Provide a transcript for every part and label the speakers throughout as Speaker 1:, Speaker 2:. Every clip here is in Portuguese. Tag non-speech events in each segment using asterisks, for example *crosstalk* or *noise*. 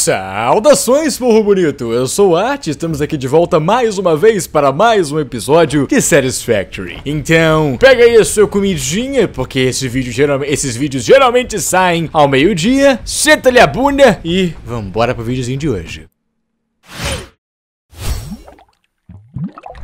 Speaker 1: Saudações, porro bonito! Eu sou o Art estamos aqui de volta mais uma vez para mais um episódio de Satisfactory. Então, pega aí a sua comidinha, porque esse vídeo, esses vídeos geralmente saem ao meio-dia, senta-lhe a bunda e vambora pro videozinho de hoje.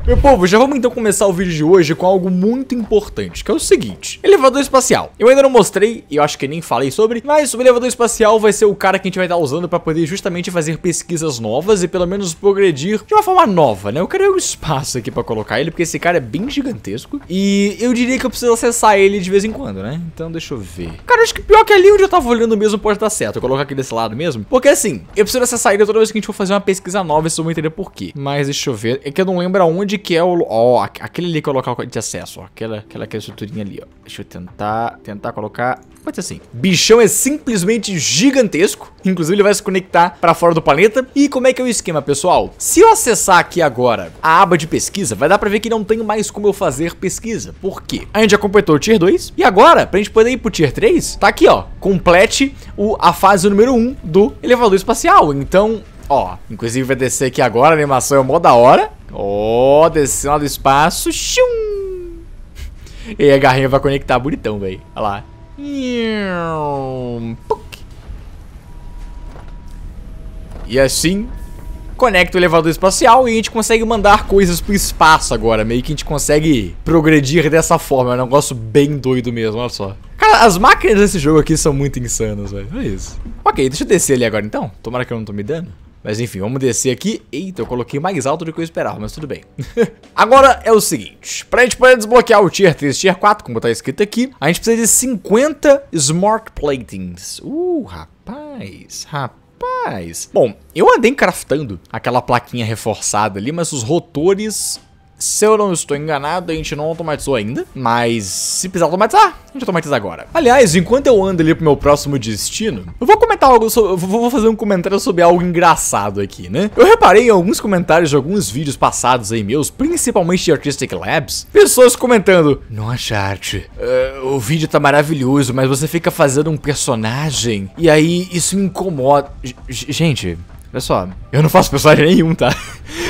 Speaker 1: Meu povo, já vamos então começar o vídeo de hoje com algo muito importante, que é o seguinte. Elevador espacial. Eu ainda não mostrei, eu acho que nem falei sobre, mas o elevador espacial vai ser o cara que a gente vai estar usando para poder justamente fazer pesquisas novas e pelo menos progredir de uma forma nova, né? Eu quero um espaço aqui para colocar ele, porque esse cara é bem gigantesco e eu diria que eu preciso acessar ele de vez em quando, né? Então deixa eu ver. Cara, acho que pior que ali onde eu tava olhando mesmo pode dar certo. Eu colocar aqui desse lado mesmo, porque assim, eu preciso acessar ele toda vez que a gente for fazer uma pesquisa nova, vocês vão entender por quê. Mas deixa eu ver, é que eu não lembro aonde onde que é o... Ó, aquele ali que é o local de acesso, ó. Aquela, aquela, aquela estruturinha ali, ó. Deixa eu tentar, tentar colocar... Pode ser assim. Bichão é simplesmente gigantesco. Inclusive, ele vai se conectar pra fora do planeta. E como é que é o esquema, pessoal? Se eu acessar aqui agora a aba de pesquisa, vai dar pra ver que não tem mais como eu fazer pesquisa. Por quê? A gente já completou o Tier 2. E agora, pra gente poder ir pro Tier 3, tá aqui, ó. Complete o, a fase número 1 do elevador espacial. Então, Ó, inclusive vai descer aqui agora, a animação é mó da hora. Ó, oh, lá do espaço. Shum! E a garrinha vai conectar bonitão, velho. Olha lá. E assim, conecta o elevador espacial e a gente consegue mandar coisas pro espaço agora. Meio que a gente consegue progredir dessa forma. É um negócio bem doido mesmo, olha só. Cara, as máquinas desse jogo aqui são muito insanas, velho. Olha é isso. Ok, deixa eu descer ali agora então. Tomara que eu não tô me dando. Mas enfim, vamos descer aqui. Eita, eu coloquei mais alto do que eu esperava, mas tudo bem. *laughs* Agora é o seguinte, pra gente poder desbloquear o Tier 3 Tier 4, como tá escrito aqui, a gente precisa de 50 Smart Platings. Uh, rapaz, rapaz. Bom, eu andei craftando aquela plaquinha reforçada ali, mas os rotores se eu não estou enganado, a gente não automatizou ainda, mas se precisar automatizar, a gente automatiza agora. Aliás, enquanto eu ando ali pro meu próximo destino, eu vou comentar algo sobre, vou fazer um comentário sobre algo engraçado aqui, né? Eu reparei em alguns comentários de alguns vídeos passados aí meus, principalmente de Artistic Labs, pessoas comentando, nossa arte, uh, o vídeo tá maravilhoso, mas você fica fazendo um personagem e aí isso me incomoda. G gente... Pessoal, eu não faço personagem *laughs* nenhum, tá?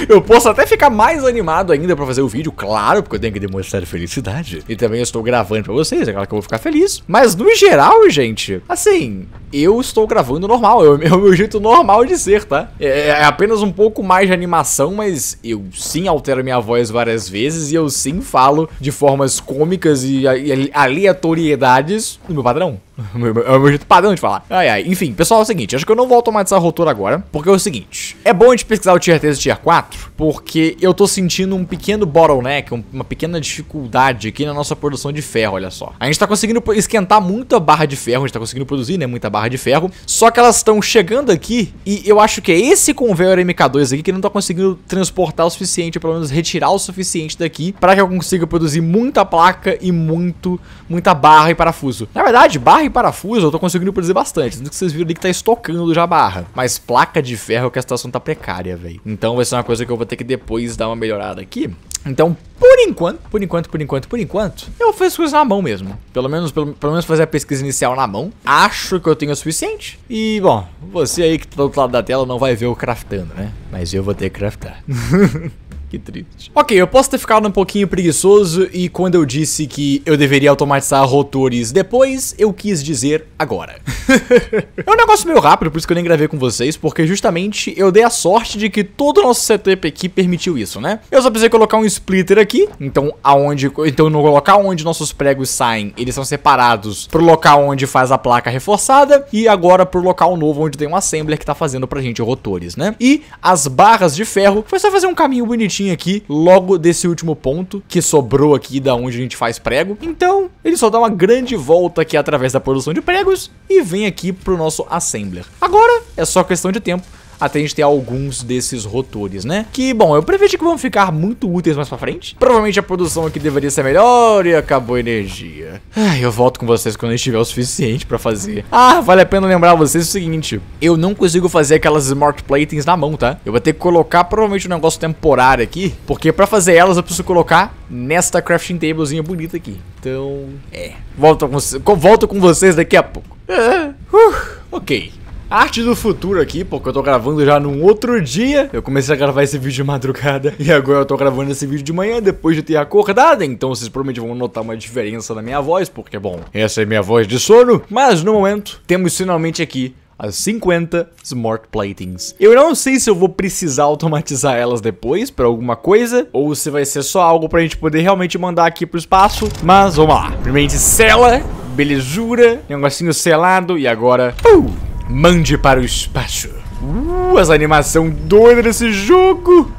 Speaker 1: Eu posso até ficar mais animado ainda pra fazer o vídeo, claro, porque eu tenho que demonstrar felicidade. E também eu estou gravando pra vocês, é claro que eu vou ficar feliz. Mas no geral, gente, assim, eu estou gravando normal, é, *laughs* é o meu jeito normal de ser, tá? É, é, é, apenas um pouco mais de animação, mas eu sim altero minha voz várias vezes e eu sim falo de formas cômicas e, aleatoriedades no meu padrão. *laughs* É o meu jeito padrão de falar. Ai, ai. Enfim, pessoal, é o seguinte, acho que eu não vou automatizar a rotura agora, porque é o seguinte, é bom a gente pesquisar o Tier 3 e o Tier 4, porque eu tô sentindo um pequeno bottleneck, uma pequena dificuldade aqui na nossa produção de ferro, olha só. A gente tá conseguindo esquentar muita barra de ferro, a gente tá conseguindo produzir, né, muita barra barra de ferro. Só que elas estão chegando aqui e eu acho que é esse conveyor MK2 aqui que não tá conseguindo transportar o suficiente, ou pelo menos retirar o suficiente daqui, para que eu consiga produzir muita placa e muito, muita barra e parafuso. Na verdade, barra e parafuso eu tô conseguindo produzir bastante, tanto que vocês viram ali que tá estocando já barra. Mas placa de ferro é que a situação tá precária, velho. Então vai ser uma coisa que eu vou ter que depois dar uma melhorada aqui. Então, por enquanto, por enquanto, por enquanto, por enquanto, eu fiz coisas na mão mesmo. Pelo menos, pelo, pelo menos fazer a pesquisa inicial na mão. Acho que eu tenho tenho o suficiente. E, bom, você aí que tá do outro lado da tela não vai ver o craftando, né? Mas eu vou ter que craftar. *laughs* Que triste. Ok, eu posso ter ficado um pouquinho preguiçoso e quando eu disse que eu deveria automatizar rotores depois, eu quis dizer agora. *laughs* é um negócio meio rápido, por isso que eu nem gravei com vocês, porque justamente eu dei a sorte de que todo o nosso setup aqui permitiu isso, né? Eu só precisei colocar um splitter aqui, então aonde, então no local onde nossos pregos saem, eles são separados pro local onde faz a placa reforçada e agora pro local novo onde tem um assembler que tá fazendo pra gente rotores, né? E as barras de ferro foi só fazer um caminho bonitinho aqui, logo desse último ponto que sobrou aqui da onde a gente faz prego. Então, ele só dá uma grande volta aqui através da produção de pregos e vem aqui pro nosso assembler. Agora, é só questão de tempo até a gente ter alguns desses rotores, né? Que, bom, eu prevejo que vão ficar muito úteis mais pra frente. Provavelmente a produção aqui deveria ser melhor e acabou a energia. Ai, eu volto com vocês quando a gente tiver o suficiente pra fazer. Ah, vale a pena lembrar vocês o seguinte. Eu não consigo fazer aquelas smart platings na mão, tá? Eu vou ter que colocar provavelmente um negócio temporário aqui, porque pra fazer elas eu preciso colocar nesta crafting tablezinha bonita aqui. Então, é. Volto com, volto com vocês daqui a pouco. *laughs* Uh, ok. Arte do futuro aqui, porque eu tô gravando já num outro dia. Eu comecei a gravar esse vídeo de madrugada *laughs* e agora eu tô gravando esse vídeo de manhã depois de ter acordado. Então vocês provavelmente vão notar uma diferença na minha voz, porque, bom, essa é minha voz de sono. Mas no momento, temos finalmente aqui as 50 Smart Platings. Eu não sei se eu vou precisar automatizar elas depois para alguma coisa, ou se vai ser só algo para a gente poder realmente mandar aqui pro espaço, mas vamos lá. Primeiramente sela, belezura, negocinho selado e agora... Uh! Mande para o espaço. Uh, as animação doida desse jogo.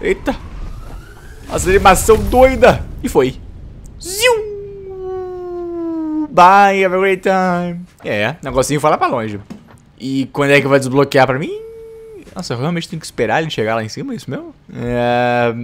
Speaker 1: Eita. as animação doida. E foi. Ziu. Bye, have a great time. É, negocinho fala pra longe. E quando é que vai desbloquear pra mim? Nossa, eu realmente tenho que esperar ele chegar lá em cima, é isso mesmo? É...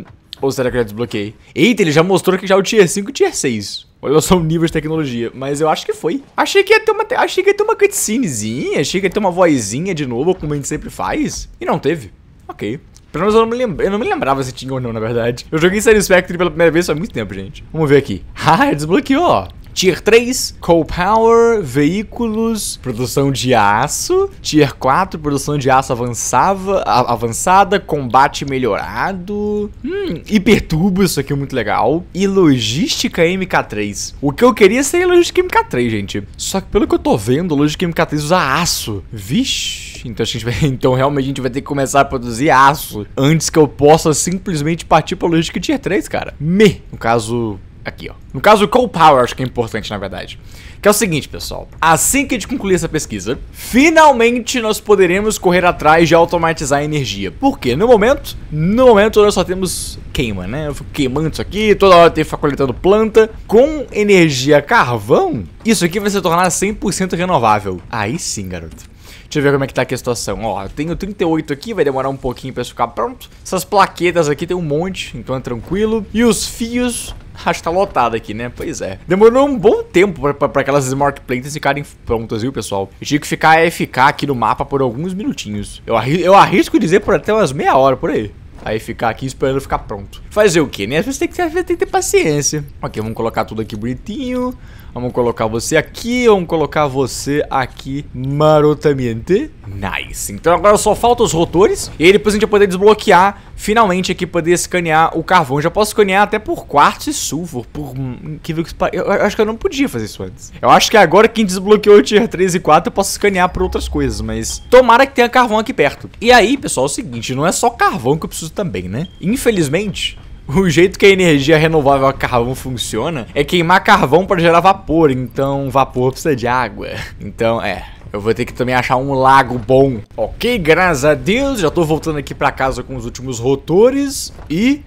Speaker 1: Ou será que eu já desbloqueei? Eita, ele já mostrou que já é o Tier 5 e o Tier 6. Olha só o nível de tecnologia. Mas eu acho que foi. Achei que ia ter uma, achei que ia ter uma cutscenezinha, achei que ia ter uma vozinha de novo, como a gente sempre faz. E não teve. Ok. Pelo menos eu não, me lembra... eu não me lembrava se tinha ou não, na verdade. Eu joguei Satisfactory pela primeira vez há muito tempo, gente. Vamos ver aqui. *laughs* Ah, desbloqueou, ó. Tier 3, coal power, veículos, produção de aço. Tier 4, produção de aço avançava, avançada, combate melhorado. Hum, hipertubo, isso aqui é muito legal. E logística MK3. O que eu queria seria logística MK3, gente. Só que pelo que eu tô vendo, logística MK3 usa aço. Vixe. Então, a gente vai, *laughs* então realmente a gente vai ter que começar a produzir aço antes que eu possa simplesmente partir pra logística tier 3, cara. Me, no caso, aqui, ó. No caso, o Coal Power acho que é importante, na verdade. Que é o seguinte, pessoal. Assim que a gente concluir essa pesquisa, finalmente nós poderemos correr atrás de automatizar a energia. Porque no momento, no momento nós só temos queima, né? Eu fico queimando isso aqui, toda hora tem que ficar coletando planta. Com energia carvão, isso aqui vai se tornar 100% renovável. Aí sim, garoto. Deixa eu ver como é que tá aqui a situação. Ó, eu tenho 38 aqui, vai demorar um pouquinho pra isso ficar pronto. Essas plaquetas aqui tem um monte, então é tranquilo. E os fios *laughs* Acho que tá lotado aqui, né? Pois é. Demorou um bom tempo pra, pra, pra aquelas smart plantas ficarem prontas, viu, pessoal? Eu tive que ficar é, FK aqui no mapa por alguns minutinhos. Eu, arri eu arrisco dizer por até umas meia hora, por aí. Aí ficar aqui esperando ficar pronto. Fazer o quê, né? Às vezes tem que, tem que ter paciência. Ok, vamos colocar tudo aqui bonitinho. Vamos colocar você aqui, vamos colocar você aqui marotamente. Nice. Então agora só falta os rotores. E aí depois a gente vai poder desbloquear, finalmente, aqui poder escanear o carvão. já posso escanear até por quartzo e sulfur, por hum, incrível que Eu acho que eu não podia fazer isso antes. Eu acho que agora que a gente desbloqueou o tier 3 e 4, eu posso escanear por outras coisas, mas tomara que tenha carvão aqui perto. E aí, pessoal, é o seguinte, não é só carvão que eu preciso também, né? Infelizmente, *laughs* O jeito que a energia renovável a carvão funciona é queimar carvão para gerar vapor, então vapor precisa de água. Então, é, eu vou ter que também achar um lago bom. Ok, graças a Deus. Já tô voltando aqui para casa com os últimos rotores. E...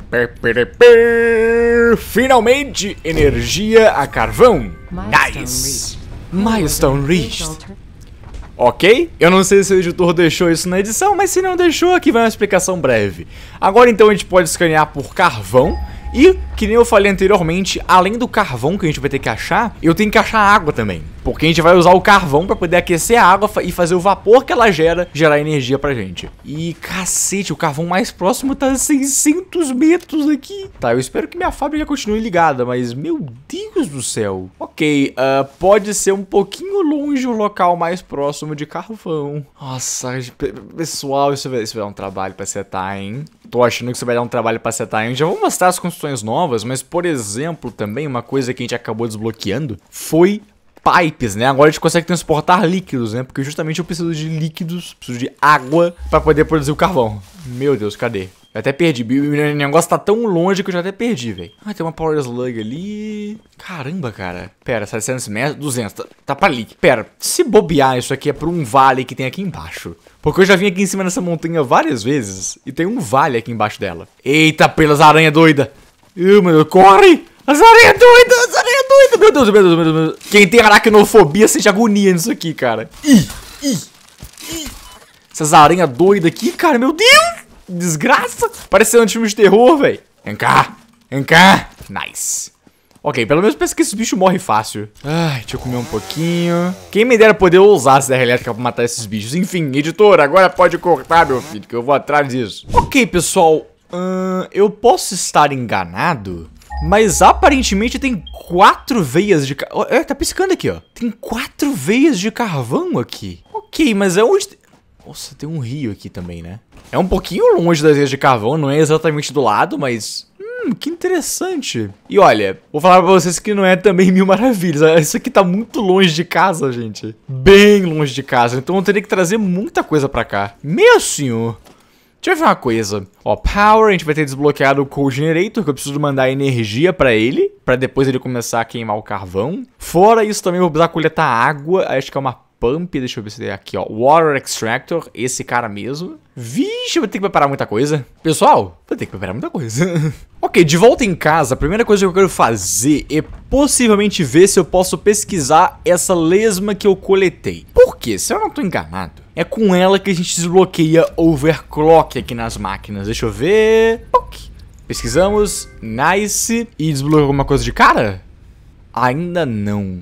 Speaker 1: Finalmente, energia a carvão. Nice. Milestone reached ok? Eu não sei se o editor deixou isso na edição, mas se não deixou, aqui vai uma explicação breve. Agora então a gente pode escanear por carvão e que nem eu falei anteriormente, além do carvão que a gente vai ter que achar, eu tenho que achar água também. Porque a gente vai usar o carvão para poder aquecer a água e fazer o vapor que ela gera gerar energia pra gente. E cacete, o carvão mais próximo tá a 600 metros aqui. Tá, eu espero que minha fábrica continue ligada, mas meu Deus do céu. Ok, uh, pode ser um pouquinho longe o local mais próximo de carvão. Nossa, pessoal, isso vai, isso vai dar um trabalho pra setar, hein? Tô achando que isso vai dar um trabalho pra setar, hein? Já vou mostrar as construções novas novas, mas por exemplo, também uma coisa que a gente acabou desbloqueando foi pipes, né? Agora a gente consegue transportar líquidos, né? Porque justamente eu preciso de líquidos, preciso de água para poder produzir o carvão. Meu Deus, cadê? Eu até perdi. O negócio tá tão longe que eu já até perdi, velho. Ah, tem uma Power Slug ali. Caramba, cara. Pera, 700 metros, 200. Tá, tá pra ali. Pera, se bobear, isso aqui é pra um vale que tem aqui embaixo. Porque eu já vim aqui em cima dessa montanha várias vezes e tem um vale aqui embaixo dela. Eita, pelas aranha doida. Ih, Deus, corre! As aranhas é doidas, as aranhas é doidas, Meu Deus, meu Deus, meu Deus, meu Deus. Quem tem aracnofobia sente agonia nisso aqui, cara. Ih, ih, ih. Essas aranhas doidas aqui, cara, meu Deus! Desgraça! Parecendo um filme de terror, velho. Vem cá, vem cá. Nice. Ok, pelo menos parece que esse bicho morre fácil. Ai, deixa eu comer um pouquinho. Quem me dera poder usar essa serra elétrica pra matar esses bichos. Enfim, editor, agora pode cortar, meu filho, que eu vou atrás disso. Ok, pessoal, Hum, eu posso estar enganado, mas aparentemente tem quatro veias de... É, tá piscando aqui, ó. Tem quatro veias de carvão aqui. Ok, mas é onde... Nossa, tem um rio aqui também, né? É um pouquinho longe das veias de carvão, não é exatamente do lado, mas... Hum, que interessante. E olha, vou falar pra vocês que não é também mil maravilhas. É, isso aqui tá muito longe de casa, gente. Bem longe de casa. Então eu teria que trazer muita coisa pra cá. Meu senhor. Deixa eu ver uma coisa. Ó, power, a gente vai ter desbloqueado o coal generator, que eu preciso mandar energia para ele, para depois ele começar a queimar o carvão. Fora isso também vou precisar coletar água, acho que é uma pump, deixa eu ver se tem aqui, ó, water extractor, esse cara mesmo. Vixe, vou ter que preparar muita coisa. Pessoal, vou ter que preparar muita coisa. *laughs* ok, de volta em casa, a primeira coisa que eu quero fazer é possivelmente ver se eu posso pesquisar essa lesma que eu coletei. Por quê? Se eu não tô enganado, é com ela que a gente desbloqueia overclock aqui nas máquinas. Deixa eu ver... Pesquisamos, nice, e desbloqueou alguma coisa de cara? Ainda não.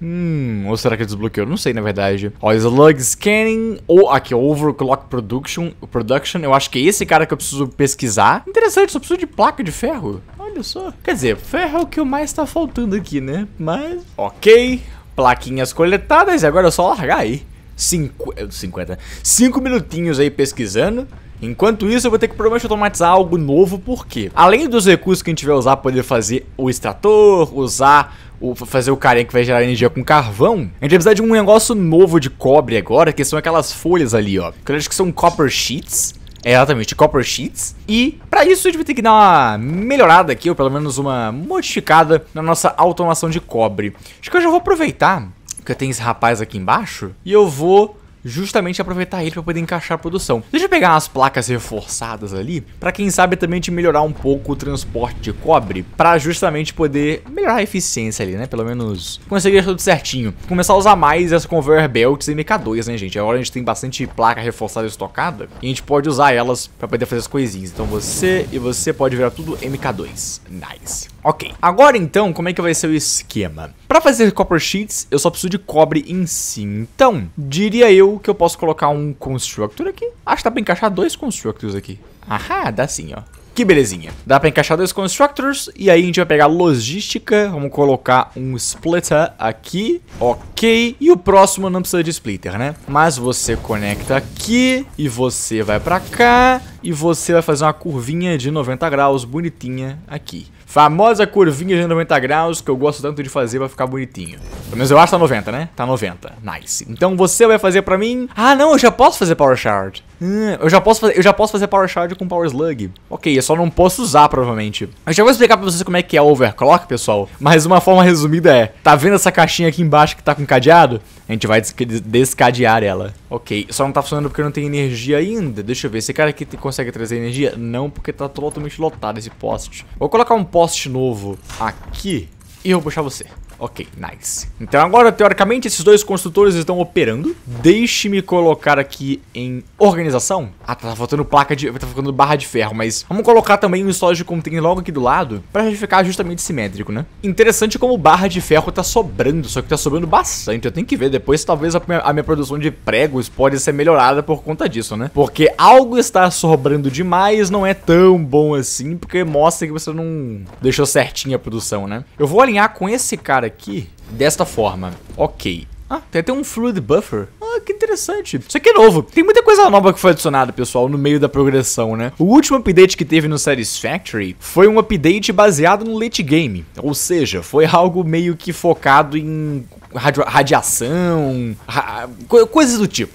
Speaker 1: Hum, ou será que desbloqueou? Não sei, na verdade. Ó, Slug Scanning, ou aqui, Overclock Production, Production, eu acho que é esse cara que eu preciso pesquisar. Interessante, só preciso de placa de ferro. Olha só. Quer dizer, ferro é o que o mais tá faltando aqui, né? Mas, ok, plaquinhas coletadas e agora é só largar aí. Eh, Cinco, 50. 5 minutinhos aí pesquisando. Enquanto isso, eu vou ter que provavelmente automatizar algo novo, porque além dos recursos que a gente vai usar para poder fazer o extrator, usar o, fazer o carinha que vai gerar energia com carvão, a gente vai precisar de um negócio novo de cobre agora, que são aquelas folhas ali, ó. Que eu acho que são copper sheets. É, exatamente, Copper Sheets. E para isso a gente vai ter que dar uma melhorada aqui, ou pelo menos uma modificada na nossa automação de cobre. Acho que eu já vou aproveitar tem esse rapaz aqui embaixo e eu vou justamente aproveitar ele para poder encaixar a produção. Deixa eu pegar umas placas reforçadas ali, para quem sabe também te melhorar um pouco o transporte de cobre, para justamente poder melhorar a eficiência ali, né? Pelo menos conseguir tudo certinho. Começar a usar mais as conveyor belts MK2, né, gente? Agora a gente tem bastante placa reforçada estocada e a gente pode usar elas para poder fazer as coisinhas. Então você e você pode virar tudo MK2. Nice. Ok, agora então, como é que vai ser o esquema? Para fazer copper sheets, eu só preciso de cobre em si. Então, diria eu que eu posso colocar um constructor aqui. Acho que dá pra encaixar dois constructors aqui. Ahá, dá sim, ó. Que belezinha. Dá pra encaixar dois constructors e aí a gente vai pegar logística, vamos colocar um splitter aqui, ok. E o próximo não precisa de splitter, né? Mas você conecta aqui e você vai pra cá e você vai fazer uma curvinha de 90 graus bonitinha aqui. Famosa curvinha de 90 graus que eu gosto tanto de fazer pra ficar bonitinho. Pelo menos eu acho que tá 90, né? Tá 90. Nice. Então você vai fazer pra mim... Ah, não, eu já posso fazer Power Shard. Hum, eu, já posso fazer, eu já posso fazer Power Shard com Power Slug. Ok, eu só não posso usar, provavelmente. Eu já vou explicar pra vocês como é que é o Overclock, pessoal. Mas uma forma resumida é... Tá vendo essa caixinha aqui embaixo que tá com cadeado? A gente vai des descadear ela. Ok, só não tá funcionando porque não tem energia ainda. Deixa eu ver, esse cara aqui consegue trazer energia? Não, porque tá totalmente lotado esse poste. Vou colocar um poste novo aqui e eu vou puxar você. Ok, nice. Então agora, teoricamente, esses dois construtores estão operando. Deixe-me colocar aqui em organização. Ah, tá, tá faltando placa de... tá faltando barra de ferro, mas vamos colocar também um de container logo aqui do lado pra gente ficar justamente simétrico, né? Interessante como barra de ferro tá sobrando, só que tá sobrando bastante. Eu tenho que ver depois, talvez a minha, a minha produção de pregos pode ser melhorada por conta disso, né? Porque algo está sobrando demais não é tão bom assim, porque mostra que você não deixou certinha a produção, né? Eu vou alinhar com esse cara aqui aqui desta forma. Ok. Ah, tem até um Fluid Buffer. Ah, que interessante. Isso aqui é novo. Tem muita coisa nova que foi adicionada, pessoal, no meio da progressão, né? O último update que teve no Satisfactory foi um update baseado no late game. Ou seja, foi algo meio que focado em radiação, ra coisas do tipo.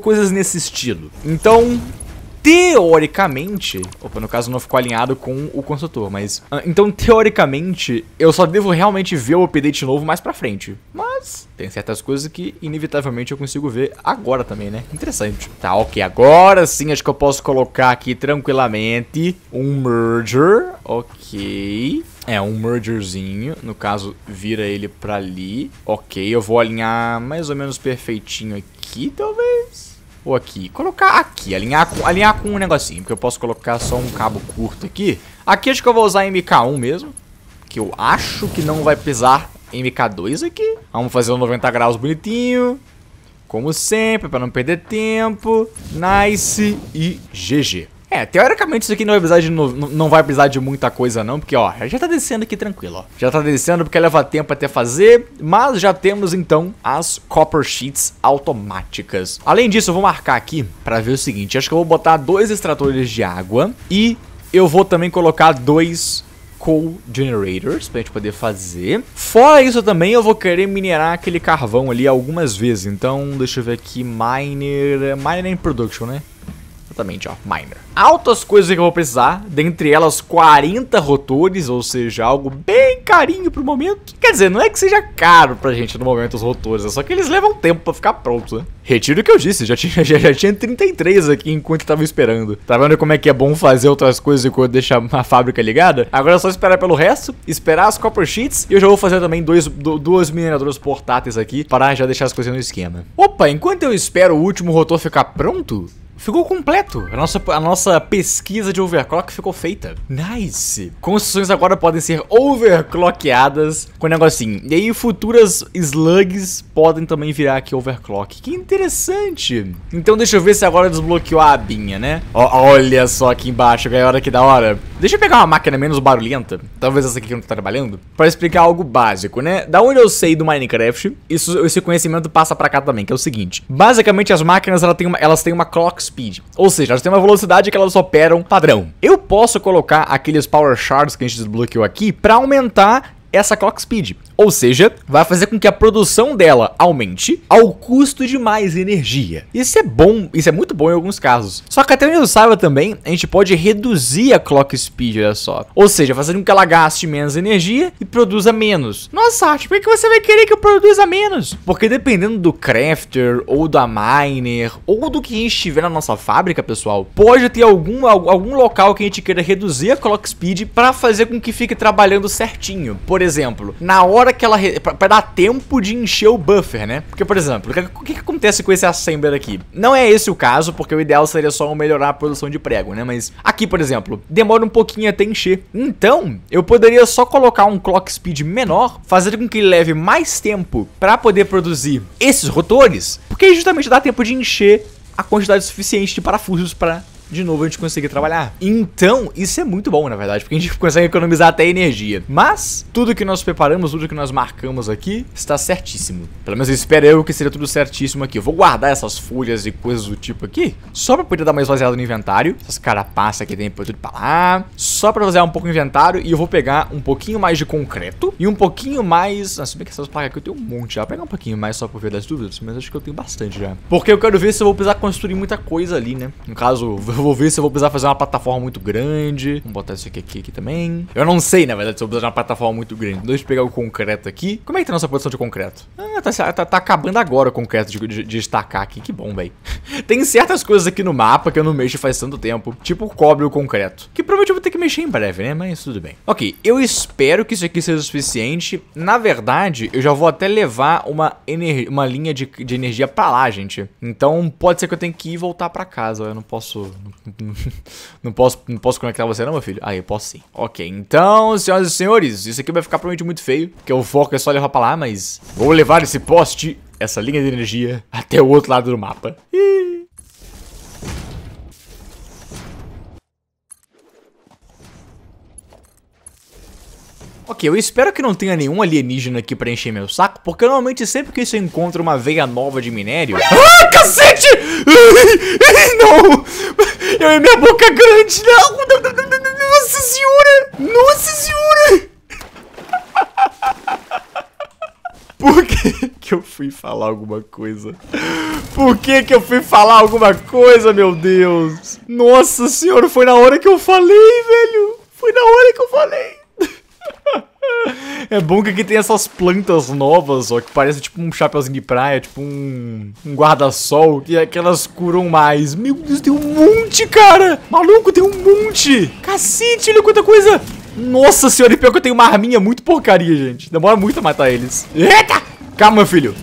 Speaker 1: Coisas nesse estilo. Então, teoricamente... Opa, no caso não ficou alinhado com o construtor, mas... Ah, então, teoricamente, eu só devo realmente ver o update novo mais pra frente. Mas tem certas coisas que, inevitavelmente, eu consigo ver agora também, né? Interessante. Tá, ok. Agora sim, acho que eu posso colocar aqui tranquilamente um merger. Ok. É, um mergerzinho, no caso, vira ele pra ali. Ok, eu vou alinhar mais ou menos perfeitinho aqui, talvez. Ou aqui. Colocar aqui. Alinhar com, alinhar com um negocinho. Porque eu posso colocar só um cabo curto aqui. Aqui acho que eu vou usar MK1 mesmo. Que eu acho que não vai pisar MK2 aqui. Vamos fazer um 90 graus bonitinho. Como sempre, para não perder tempo. Nice e GG. É, teoricamente isso aqui não vai precisar de, não, não vai precisar de muita coisa não, porque ó, já tá descendo aqui tranquilo, ó. Já tá descendo porque leva tempo até fazer, mas já temos então as Copper Sheets automáticas. Além disso, eu vou marcar aqui pra ver o seguinte, acho que eu vou botar dois extratores de água e eu vou também colocar dois coal generators pra gente poder fazer. Fora isso também eu vou querer minerar aquele carvão ali algumas vezes, então deixa eu ver aqui, miner, mining production, né? Exatamente, ó, miner. Altas coisas que eu vou precisar, dentre elas 40 rotores, ou seja, algo bem carinho pro momento. Quer dizer, não é que seja caro pra gente no momento os rotores, é só que eles levam tempo pra ficar prontos, né? Retiro o que eu disse, já tinha, *laughs* já, já tinha 33 aqui enquanto eu tava esperando. Tá vendo como é que é bom fazer outras coisas enquanto deixar a fábrica ligada? Agora é só esperar pelo resto, esperar as copper sheets, e eu já vou fazer também dois, do, duas mineradoras portáteis aqui, para já deixar as coisas no esquema. Opa, enquanto eu espero o último rotor ficar pronto, Ficou completo. A nossa, a nossa pesquisa de overclock ficou feita. Nice. Construções agora podem ser overclockeadas com um negocinho. E aí futuras slugs podem também virar aqui overclock. Que interessante. Então deixa eu ver se agora desbloqueou a abinha, né? O, olha só aqui embaixo, galera, que da é hora. Deixa eu pegar uma máquina menos barulhenta, talvez essa aqui que eu não tô trabalhando, para explicar algo básico, né? Da onde eu sei do Minecraft, isso, esse conhecimento passa para cá também, que é o seguinte. Basicamente, as máquinas elas têm, uma, elas têm uma clock speed, ou seja, elas têm uma velocidade que elas operam padrão. Eu posso colocar aqueles power shards que a gente desbloqueou aqui para aumentar essa clock speed. Ou seja, vai fazer com que a produção dela aumente ao custo de mais energia. Isso é bom, isso é muito bom em alguns casos. Só que até onde eu saiba também, a gente pode reduzir a clock speed, olha só. Ou seja, fazendo com que ela gaste menos energia e produza menos. Nossa, arte, por que você vai querer que eu produza menos? Porque dependendo do crafter, ou da miner, ou do que a gente tiver na nossa fábrica, pessoal, pode ter algum, algum local que a gente queira reduzir a clock speed para fazer com que fique trabalhando certinho. Por exemplo, na hora hora que ela. Pra, pra, dar tempo de encher o buffer, né? Porque, por exemplo, o que, que, acontece com esse assembler aqui? Não é esse o caso, porque o ideal seria só melhorar a produção de prego, né? Mas aqui, por exemplo, demora um pouquinho até encher. Então, eu poderia só colocar um clock speed menor, fazer com que ele leve mais tempo para poder produzir esses rotores, porque justamente dá tempo de encher a quantidade suficiente de parafusos para de novo a gente conseguir trabalhar. Então, isso é muito bom, na verdade, porque a gente *laughs* consegue economizar até energia. Mas, tudo que nós preparamos, tudo que nós marcamos aqui, está certíssimo. Pelo menos espero eu que seja tudo certíssimo aqui. Eu vou guardar essas folhas e coisas do tipo aqui, só pra poder dar mais esvaziada no inventário. Essas carapaças que tem por tudo pra lá. Só pra fazer um pouco o inventário e eu vou pegar um pouquinho mais de concreto e um pouquinho mais... Ah, se bem que essas placas aqui eu tenho um monte já. Vou pegar um pouquinho mais só por ver das dúvidas, mas acho que eu tenho bastante já. Porque eu quero ver se eu vou precisar construir muita coisa ali, né? No caso, vou ver se eu vou precisar fazer uma plataforma muito grande. Vamos botar isso aqui, aqui, aqui também. Eu não sei, na verdade, se eu vou precisar de uma plataforma muito grande. deixa eu pegar o concreto aqui. Como é que tá a nossa produção de concreto? Ah, tá, tá, tá acabando agora o concreto de, de, de estacar aqui. Que bom, velho. *laughs* Tem certas coisas aqui no mapa que eu não mexo faz tanto tempo. Tipo cobre o concreto. Que provavelmente eu vou ter que mexer em breve, né? Mas tudo bem. Ok, eu espero que isso aqui seja o suficiente. Na verdade, eu já vou até levar uma, uma linha de, de energia pra lá, gente. Então, pode ser que eu tenha que ir e voltar pra casa. Eu não posso *laughs* não posso, não posso conectar você não, meu filho? Ah, eu posso sim. Ok, então, senhoras e senhores, isso aqui vai ficar provavelmente muito feio, porque o foco é só levar pra lá, mas... Vou levar esse poste, essa linha de energia, até o outro lado do mapa. Ok, eu espero que não tenha nenhum alienígena aqui pra encher meu saco, porque normalmente sempre que eu encontro uma veia nova de minério... Ah, cacete! minha boca é grande, não! Nossa senhora! Nossa senhora! *laughs* Por que que eu fui falar alguma coisa? Por que que eu fui falar alguma coisa, meu Deus? Nossa senhora, foi na hora que eu falei, velho! Foi na hora que eu falei! É bom que aqui tem essas plantas novas, ó, que parece tipo um chapeuzinho de praia, tipo um, um guarda-sol, que, é elas curam mais. Meu Deus, tem um monte, cara! Maluco, tem um monte! Cacete, olha quanta coisa! Nossa senhora, e pior que eu tenho uma arminha muito porcaria, gente. Demora muito a matar eles. Eita! Calma, meu filho.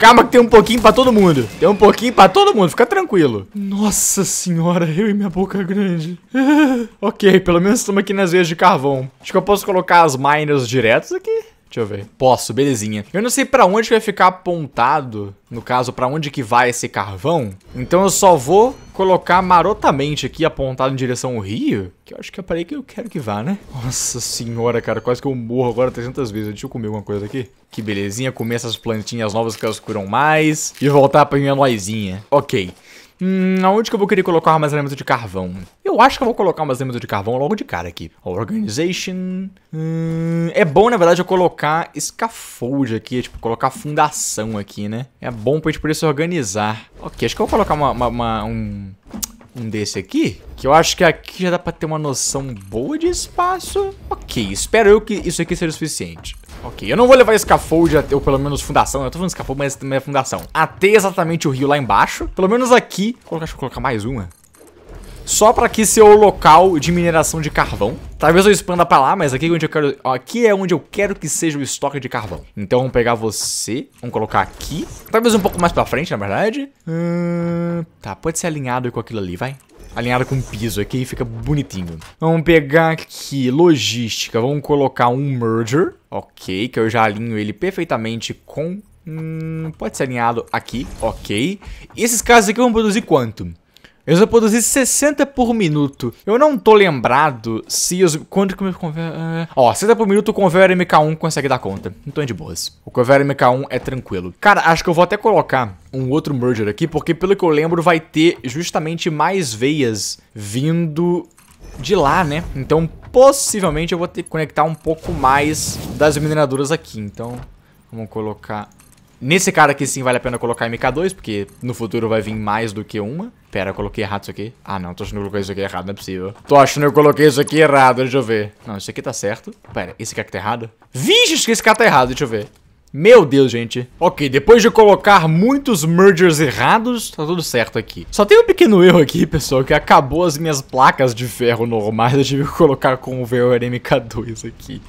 Speaker 1: Calma que tem um pouquinho pra todo mundo. Tem um pouquinho pra todo mundo, fica tranquilo. Nossa senhora, eu e minha boca grande. *laughs* ok, pelo menos estamos aqui nas veias de carvão. Acho que eu posso colocar as minas diretas aqui. Deixa eu ver. Posso, belezinha. Eu não sei para onde vai ficar apontado, no caso, para onde que vai esse carvão. Então eu só vou colocar marotamente aqui apontado em direção ao rio, que eu acho que é para aí que eu quero que vá, né? Nossa senhora, cara, quase que eu morro agora 300 vezes. Deixa eu comer alguma coisa aqui. Que belezinha, comer essas plantinhas novas que elas curam mais e voltar pra minha noizinha. Ok. Hum, aonde que eu vou querer colocar o armazenamento de carvão? Eu acho que eu vou colocar o armazenamento de carvão logo de cara aqui. Organization. Hum, é bom, na verdade, eu colocar scaffold aqui, é, tipo, colocar fundação aqui, né? É bom pra gente poder se organizar. Ok, acho que eu vou colocar uma, uma, uma um um desse aqui, que eu acho que aqui já dá pra ter uma noção boa de espaço. Ok, espero eu que isso aqui seja o suficiente. Ok, eu não vou levar scaffold, ou pelo menos fundação, eu tô falando scaffold, mas também é fundação. Até exatamente o rio lá embaixo, pelo menos aqui, deixa eu colocar mais uma. Só pra aqui ser o local de mineração de carvão. Talvez eu expanda pra lá, mas aqui é onde eu quero, aqui é onde eu quero que seja o estoque de carvão. Então vamos pegar você, vamos colocar aqui. Talvez um pouco mais pra frente, na verdade. Hum, tá, pode ser alinhado com aquilo ali, vai alinhada com o piso aqui e fica bonitinho. Vamos pegar aqui logística, vamos colocar um merger, ok, que eu já alinho ele perfeitamente com... Hum, pode ser alinhado aqui, ok. E esses caras aqui vão produzir quanto? Eu só produzi 60 por minuto. Eu não tô lembrado se os... Quando que o meu conver... Eh, ó, 60 por minuto o conver MK1 consegue dar conta. Então é de boas. O conver MK1 é tranquilo. Cara, acho que eu vou até colocar um outro merger aqui, porque pelo que eu lembro vai ter justamente mais veias vindo de lá, né? Então possivelmente eu vou ter que conectar um pouco mais das mineradoras aqui. Então vamos colocar Nesse cara aqui sim vale a pena colocar MK2, porque no futuro vai vir mais do que uma. Pera, eu coloquei errado isso aqui. Ah, não, tô achando que eu coloquei isso aqui errado, não é possível. Tô achando que eu coloquei isso aqui errado, deixa eu ver. Não, isso aqui tá certo. Pera, esse cara aqui tá errado? Vixe, que esse cara tá errado, deixa eu ver. Meu Deus, gente. Ok, depois de colocar muitos mergers errados, tá tudo certo aqui. Só tem um pequeno erro aqui, pessoal, que acabou as minhas placas de ferro normais. Eu tive que colocar com o VRMK2 aqui.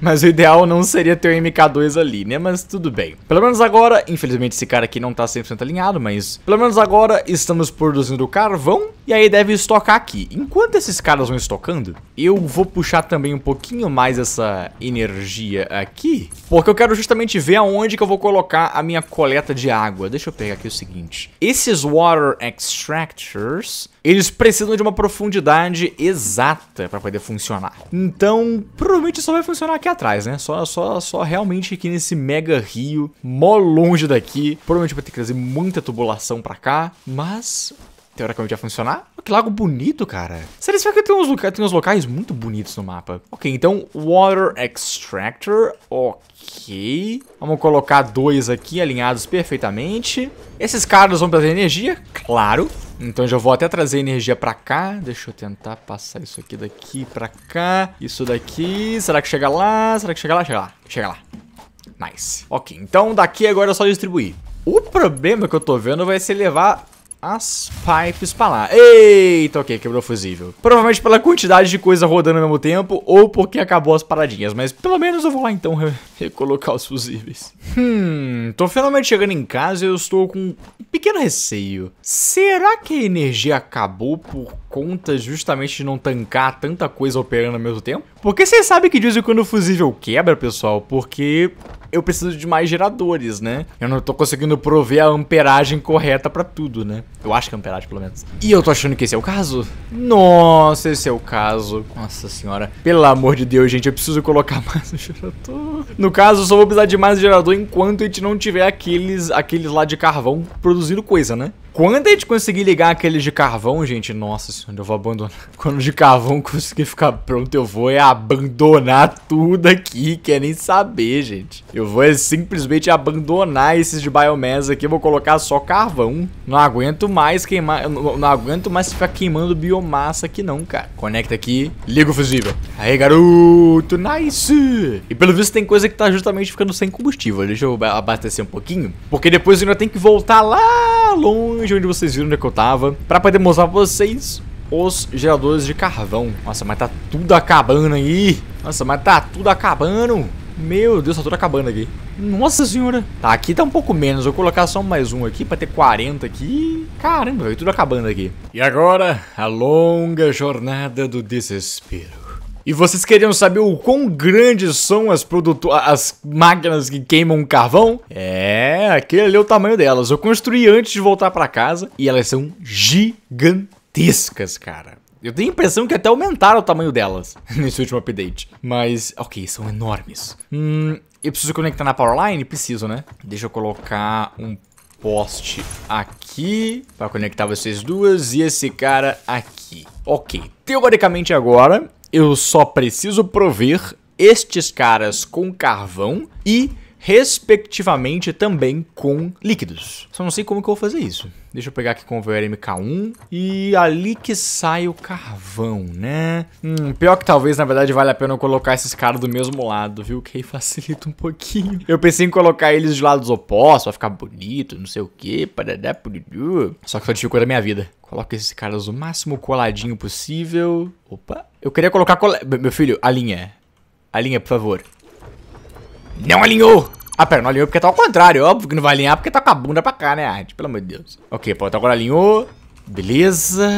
Speaker 1: Mas o ideal não seria ter um MK2 ali, né? Mas tudo bem. Pelo menos agora, infelizmente esse cara aqui não tá 100% alinhado, mas pelo menos agora estamos produzindo carvão e aí deve estocar aqui. Enquanto esses caras vão estocando, eu vou puxar também um pouquinho mais essa energia aqui, porque eu quero justamente ver aonde que eu vou colocar a minha coleta de água. Deixa eu pegar aqui o seguinte. Esses water extractors eles precisam de uma profundidade exata para poder funcionar. Então, provavelmente só vai funcionar aqui atrás, né? Só, só, só realmente aqui nesse mega rio, mó longe daqui. Provavelmente vai ter que trazer muita tubulação para cá, mas teoricamente vai funcionar. que lago bonito, cara. será que tem uns, locais, tem uns locais muito bonitos no mapa? Ok, então, Water Extractor. Ok. Vamos colocar dois aqui alinhados perfeitamente. Esses caras vão trazer energia, claro. Então já vou até trazer energia pra cá. Deixa eu tentar passar isso aqui daqui pra cá. Isso daqui. Será que chega lá? Será que chega lá? Chega lá. Chega lá. Nice. Ok, então daqui agora é só distribuir. O problema que eu tô vendo vai ser levar as pipes pra lá. Eita, ok, quebrou o fusível. Provavelmente pela quantidade de coisa rodando ao mesmo tempo ou porque acabou as paradinhas, mas pelo menos eu vou lá então recolocar os fusíveis. Hum, tô finalmente chegando em casa e eu estou com um pequeno receio. Será que a energia acabou por conta justamente de não tancar tanta coisa operando ao mesmo tempo? Porque vocês sabem que dizem quando o fusível quebra, pessoal, porque eu preciso de mais geradores, né? Eu não tô conseguindo prover a amperagem correta para tudo, né? Eu acho que é amperagem, pelo menos. E eu tô achando que esse é o caso. Nossa, esse é o caso. Nossa senhora. Pelo amor de Deus, gente, eu preciso colocar *laughs* mais um gerador. No caso, eu só vou precisar de mais um gerador enquanto a gente não tiver aqueles, aqueles lá de carvão produzindo coisa, né? Quando a gente conseguir ligar aqueles de carvão, gente, nossa senhora, eu vou abandonar. *laughs* Quando de carvão conseguir ficar pronto, eu vou é abandonar tudo aqui, quer nem saber, gente. Eu vou é simplesmente abandonar esses de biomassa aqui, eu vou colocar só carvão. Não aguento mais queimar, não, não, aguento mais ficar queimando biomassa aqui não, cara. Conecta aqui, liga o fusível. Aí, garoto, nice! E pelo visto tem coisa que tá justamente ficando sem combustível. Deixa eu abastecer um pouquinho, porque depois eu ainda tem que voltar lá longe de onde vocês viram onde é eu tava, pra poder mostrar pra vocês os geradores de carvão. Nossa, mas tá tudo acabando aí. Nossa, mas tá tudo acabando. Meu Deus, tá tudo acabando aqui. Nossa senhora. Tá, aqui tá um pouco menos. Vou colocar só mais um aqui pra ter 40 aqui. Caramba, velho, tudo acabando aqui. E agora, a longa jornada do desespero. E vocês queriam saber o quão grandes são as, produto as máquinas que queimam carvão? É, é, aquele ali é o tamanho delas. Eu construí antes de voltar para casa e elas são gigantescas, cara. Eu tenho a impressão que até aumentaram o tamanho delas *laughs* nesse último update. Mas, ok, são enormes. Hum, eu preciso conectar na powerline? Preciso, né? Deixa eu colocar um poste aqui para conectar vocês duas e esse cara aqui. Ok, teoricamente agora eu só preciso prover estes caras com carvão e respectivamente também com líquidos. Só não sei como que eu vou fazer isso. Deixa eu pegar aqui com o VRMK1 e ali que sai o carvão, né? Hum, pior que talvez, na verdade, vale a pena eu colocar esses caras do mesmo lado, viu? Que aí facilita um pouquinho. Eu pensei em colocar eles de lados opostos, vai ficar bonito, não sei o que, Só que só dificulta a minha vida. Coloca esses caras o máximo coladinho possível. Opa. Eu queria colocar... Col... Meu filho, a linha. A linha, por favor. Não alinhou! Ah, pera, não alinhou porque tá ao contrário. Óbvio que não vai alinhar porque tá com a bunda pra cá, né, Arte? Pelo amor de Deus. Ok, pronto, agora alinhou. Beleza.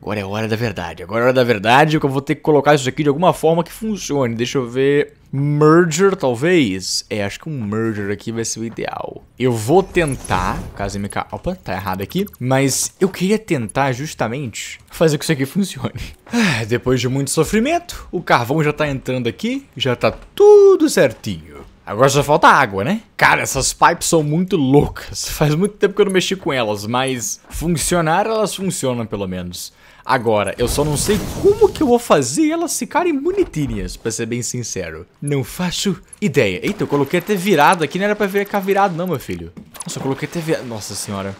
Speaker 1: Agora é hora da verdade. Agora é hora da verdade que eu vou ter que colocar isso aqui de alguma forma que funcione. Deixa eu ver. Merger, talvez? É, acho que um merger aqui vai ser o ideal. Eu vou tentar... Caso MK... Opa, tá errado aqui. Mas eu queria tentar justamente fazer com que isso aqui funcione. Ah, depois de muito sofrimento, o carvão já tá entrando aqui. Já tá tudo certinho. Agora só falta água, né? Cara, essas pipes são muito loucas. *laughs* Faz muito tempo que eu não mexi com elas, mas funcionar elas funcionam pelo menos. Agora, eu só não sei como que eu vou fazer elas ficarem bonitinhas, pra ser bem sincero. Não faço ideia. Eita, eu coloquei até virado aqui, não era pra ficar virado não, meu filho. Nossa, eu coloquei até virado. Nossa senhora.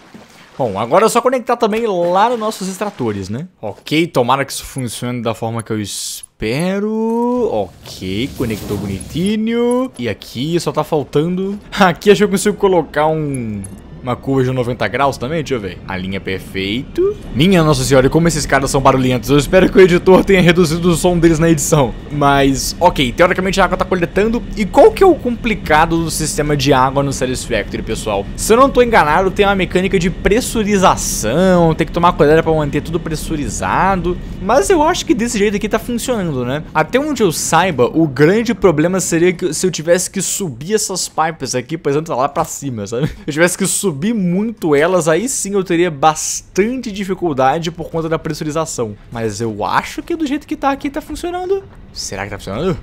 Speaker 1: Bom, agora é só conectar também lá nos nossos extratores, né? Ok, tomara que isso funcione da forma que eu espero espero. Ok, conectou bonitinho. E aqui só tá faltando... *laughs* Aqui acho que eu consigo colocar um... Uma curva de 90 graus também? Deixa eu ver. A linha é perfeito. Minha nossa senhora, como esses caras são barulhentos. Eu espero que o editor tenha reduzido o som deles na edição. Mas, ok, teoricamente a água tá coletando. E qual que é o complicado do sistema de água no Satisfactory, pessoal? Se eu não tô enganado, tem uma mecânica de pressurização, tem que tomar cuidado pra manter tudo pressurizado. Mas eu acho que desse jeito aqui tá funcionando, né? Até onde eu saiba, o grande problema seria que se eu tivesse que subir essas pipes aqui, por exemplo, tá lá pra cima, sabe? Eu tivesse que subir subir muito elas, aí sim eu teria bastante dificuldade por conta da pressurização. Mas eu acho que do jeito que tá aqui tá funcionando. Será que tá funcionando?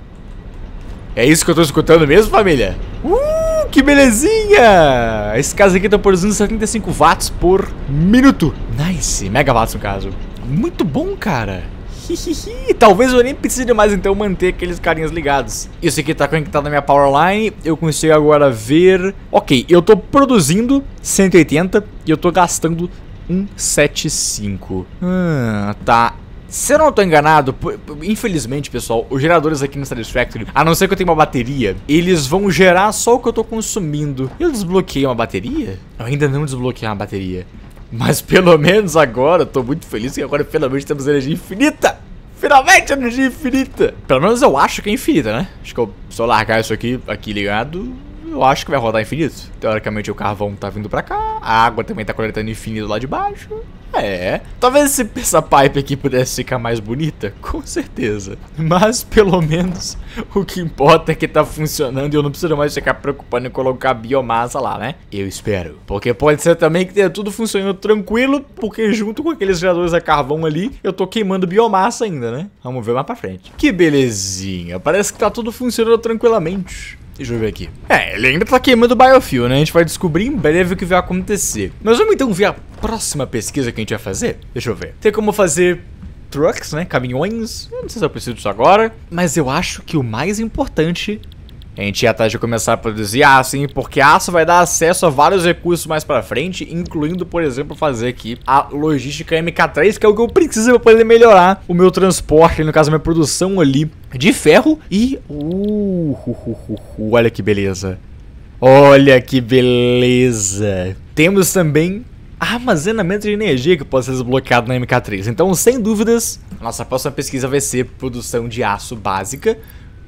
Speaker 1: É isso que eu tô escutando mesmo, família? Uh, que belezinha! Esse caso aqui tá produzindo 75 watts por minuto. Nice, megawatts no caso. Muito bom, cara. *laughs* Talvez eu nem precise mais então manter aqueles carinhas ligados. Isso aqui tá conectado na minha powerline. Eu consigo agora ver... Ok, eu tô produzindo 180 e eu tô gastando 175. Ah, tá. Se eu não tô enganado, infelizmente, pessoal, os geradores aqui no Satisfactory, a não ser que eu tenha uma bateria, eles vão gerar só o que eu tô consumindo. Eu desbloqueei uma bateria? Eu ainda não desbloqueei uma bateria. Mas pelo menos agora, tô muito feliz que agora finalmente temos energia infinita. Finalmente energia infinita. Pelo menos eu acho que é infinita, né? Acho que eu, se largar isso aqui, aqui ligado, eu acho que vai rodar infinito. Teoricamente o carvão tá vindo pra cá, a água também tá coletando infinito lá de baixo. É, talvez essa pipe aqui pudesse ficar mais bonita, *laughs* com certeza. Mas pelo menos o que importa é que tá funcionando e eu não preciso mais ficar preocupando em colocar biomassa lá, né? Eu espero. Porque pode ser também que tenha tudo funcionando tranquilo, porque junto com aqueles geradores a carvão ali, eu tô queimando biomassa ainda, né? Vamos ver mais pra frente. Que belezinha, parece que tá tudo funcionando tranquilamente. Deixa eu ver aqui. É, ele ainda tá queimando o biofuel, né? A gente vai descobrir em breve o que vai acontecer. Mas vamos então ver a próxima pesquisa que a gente vai fazer? Deixa eu ver. Tem como fazer trucks, né? Caminhões. Eu não sei se eu preciso disso agora. Mas eu acho que o mais importante a gente ia atrás de começar a produzir aço, hein? porque aço vai dar acesso a vários recursos mais pra frente, incluindo, por exemplo, fazer aqui a logística MK3, que é o que eu preciso pra poder melhorar o meu transporte, no caso, a minha produção ali de ferro. E. Uh, uh, uh, olha que beleza. Olha que beleza. Temos também armazenamento de energia que pode ser desbloqueado na MK3. Então, sem dúvidas, nossa próxima pesquisa vai ser produção de aço básica.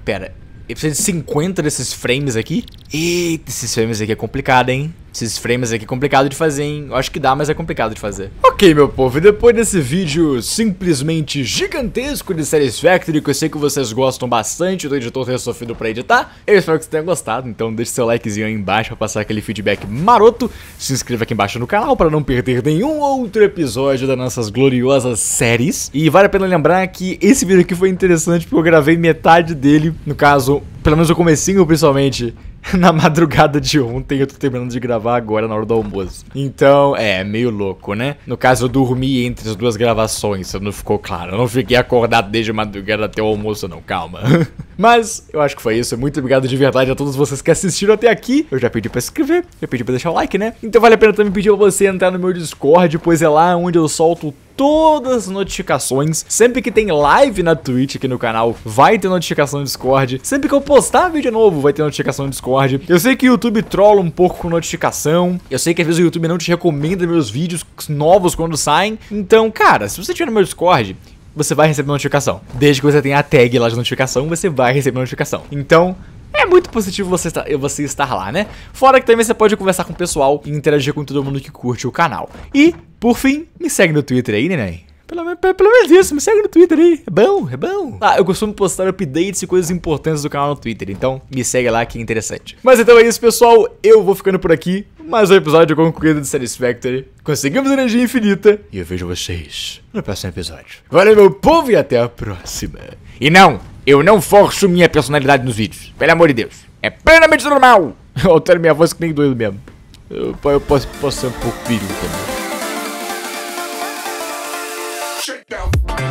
Speaker 1: Pera, eu preciso de 50 desses frames aqui. Eita, esses frames aqui é complicado, hein? Esses frames aqui é complicado de fazer, hein? Eu acho que dá, mas é complicado de fazer. Ok, meu povo, e depois desse vídeo simplesmente gigantesco de Series Factory, que eu sei que vocês gostam bastante do editor ter sofrido pra editar, eu espero que vocês tenham gostado, então deixe seu likezinho aí embaixo pra passar aquele feedback maroto, se inscreva aqui embaixo no canal pra não perder nenhum outro episódio das nossas gloriosas séries. E vale a pena lembrar que esse vídeo aqui foi interessante porque eu gravei metade dele, no caso, pelo menos o comecinho principalmente, *laughs* na madrugada de ontem. Eu tô terminando de gravar agora na hora do almoço. Então, é, meio louco, né? No caso, eu dormi entre as duas gravações, não ficou claro. Eu não fiquei acordado desde madrugada até o almoço, não, calma. *laughs* Mas eu acho que foi isso. Muito obrigado de verdade a todos vocês que assistiram até aqui. Eu já pedi pra se inscrever, eu pedi pra deixar o like, né? Então vale a pena também pedir pra você entrar no meu Discord, pois é lá onde eu solto todas as notificações. Sempre que tem live na Twitch aqui no canal, vai ter notificação no Discord. Sempre que eu postar vídeo novo, vai ter notificação no Discord. Eu sei que o YouTube trola um pouco com notificação. Eu sei que às vezes o YouTube não te recomenda meus vídeos novos quando saem. Então, cara, se você tiver no meu Discord, você vai receber notificação. Desde que você tenha a tag lá de notificação, você vai receber notificação. Então, é muito positivo você estar, você estar lá, né? Fora que também você pode conversar com o pessoal e interagir com todo mundo que curte o canal. E, por fim, me segue no Twitter aí, neném. Pelo, pelo, menos isso, me segue no Twitter aí. É bom, é bom. Ah, eu costumo postar updates e coisas importantes do canal no Twitter, então me segue lá que é interessante. Mas então é isso, pessoal. Eu vou ficando por aqui. Mais um episódio concluído de Satisfactory. Conseguimos energia infinita. E eu vejo vocês no próximo episódio. Valeu, meu povo, e até a próxima. E não! Eu não forço minha personalidade nos vídeos, pelo amor de Deus. É plenamente normal. *laughs* Altero minha voz que nem doido mesmo. Eu, eu posso, posso ser um pouco perigo também. Shake down.